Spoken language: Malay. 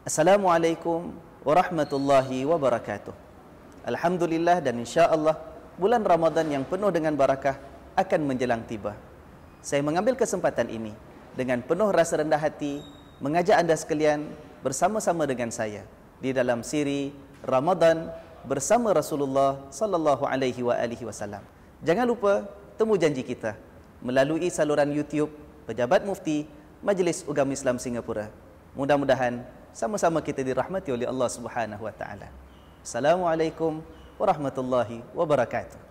Assalamualaikum warahmatullahi wabarakatuh. Alhamdulillah dan insyaallah bulan Ramadan yang penuh dengan barakah akan menjelang tiba. Saya mengambil kesempatan ini dengan penuh rasa rendah hati mengajak anda sekalian bersama-sama dengan saya di dalam siri Ramadan bersama Rasulullah sallallahu alaihi wa alihi wasallam. Jangan lupa temu janji kita melalui saluran YouTube Pejabat Mufti Majlis Ugam Islam Singapura. Mudah-mudahan sama-sama kita dirahmati oleh Allah Subhanahu wa taala. Assalamualaikum warahmatullahi wabarakatuh.